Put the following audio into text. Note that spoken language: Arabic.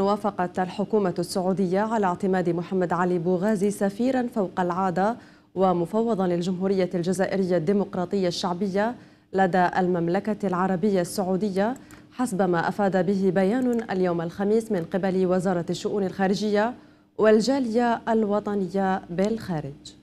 وافقت الحكومة السعودية على اعتماد محمد علي بوغازي سفيرا فوق العادة ومفوضا للجمهورية الجزائرية الديمقراطية الشعبية لدى المملكة العربية السعودية حسب ما أفاد به بيان اليوم الخميس من قبل وزارة الشؤون الخارجية والجالية الوطنية بالخارج